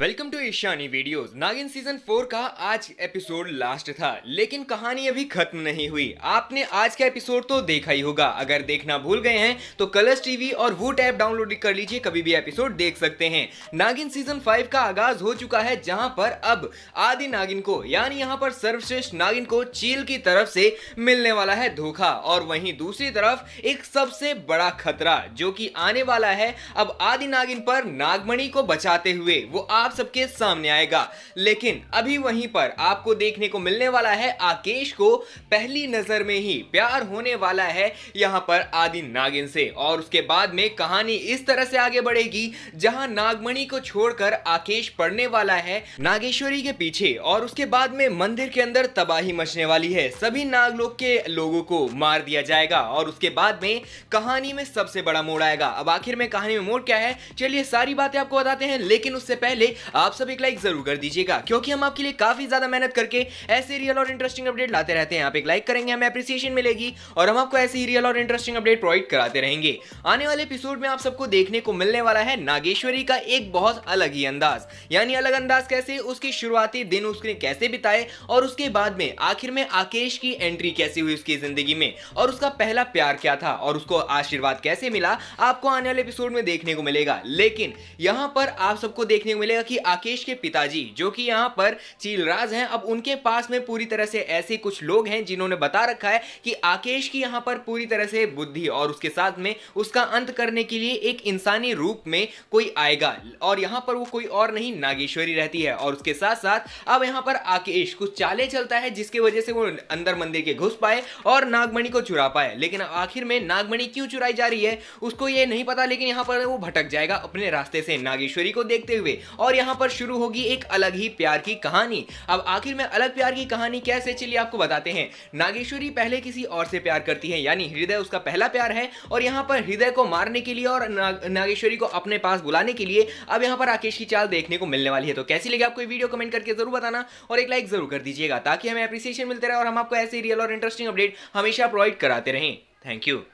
welcome to Ishani videos Naagin season four का आज episode last था लेकिन कहानी अभी खत्म नहीं हुई आपने आज का एपिसोड तो देखा ही होगा अगर देखना भूल गए हैं तो कलर्स टीवी और वो टैप डाउनलोड कर लीजिए कभी भी एपिसोड देख सकते हैं नागिन सीजन फाइव का आगाज हो चुका है जहां पर अब आदि नागिन को यानी यहाँ पर सर्वश्रेष्ठ नागिन को चील की तरफ से मिलने वाला है धोखा और वही दूसरी तरफ एक सबसे बड़ा खतरा जो की आने वाला है अब आदि नागिन पर नागमणी को बचाते हुए वो आप सबके सामने आएगा लेकिन अभी वहीं पर आपको देखने को मिलने वाला है आकेश को पहली नजर में ही प्यार होने वाला है यहाँ पर आदि नागिन से और उसके बाद में कहानी इस तरह से आगे बढ़ेगी जहां नागमणि को छोड़कर आकेश पढ़ने वाला है नागेश्वरी के पीछे और उसके बाद में मंदिर के अंदर तबाही मचने वाली है सभी नागलोक के लोगों को मार दिया जाएगा और उसके बाद में कहानी में सबसे बड़ा मोड़ आएगा अब आखिर में कहानी में मोड़ क्या है चलिए सारी बातें आपको बताते हैं लेकिन उससे पहले आप सब एक लाइक जरूर कर दीजिएगा क्योंकि हम आपके लिए काफी ज्यादा मेहनत करके ऐसे रियल और इंटरेस्टिंग अपडेट लाते रहते हैं आप एक लाइक करेंगे हमें अप्रिसिएशन मिलेगी और हम आपको ऐसे ही रियल और इंटरेस्टिंग अपडेट प्रोवाइड कराते रहेंगे आने वाले एपिसोड में आप सबको देखने को मिलने वाला है नागेश्वरी का एक बहुत अलग ही अंदाज यानी अलग अंदाज कैसे उसकी शुरुआती दिन उसने कैसे बिताए और उसके बाद में आखिर में आकेश की एंट्री कैसी हुई उसकी जिंदगी में और उसका पहला प्यार क्या था और उसको आशीर्वाद कैसे मिला आपको आने वाले एपिसोड में देखने को मिलेगा लेकिन यहाँ पर आप सबको देखने को मिलेगा कि आकेश के पिताजी जो कि यहाँ पर चीलराज हैं अब उनके पास में पूरी तरह से ऐसे कुछ लोग हैं जिन्होंने बता रखा है कि आकेश की यहाँ पर पूरी तरह से बुद्धि और उसके साथ में उसका अंत करने के लिए एक इंसानी रूप में कोई आएगा और यहाँ पर वो कोई और नहीं नागेश्वरी रहती है और उसके साथ साथ अब यहाँ पर आकेश कुछ चाले चलता है जिसके वजह से वो अंदर मंदिर के घुस पाए और नागमणि को चुरा पाए लेकिन आखिर में नागमणि क्यों चुराई जा रही है उसको ये नहीं पता लेकिन यहाँ पर वो भटक जाएगा अपने रास्ते से नागेश्वरी को देखते हुए और और यहाँ पर शुरू होगी एक अलग ही प्यार की कहानी अब आखिर में अलग प्यार की कहानी कैसे चलिए आपको बताते हैं नागेश्वरी पहले किसी और से प्यार करती है यानी हृदय उसका पहला प्यार है और यहाँ पर हृदय को मारने के लिए और नागेश्वरी को अपने पास बुलाने के लिए अब यहाँ पर राकेश की चाल देखने को मिलने वाली है तो कैसी लगी आपको वीडियो कमेंट करके जरूर बताना और एक लाइक जरूर कर दीजिएगा ताकि हमें अप्रिसिएशन मिलते रहे और हम आपको ऐसे रियल और इंटरेस्टिंग अपडेट हमेशा प्रोवाइड कराते रहें थैंक यू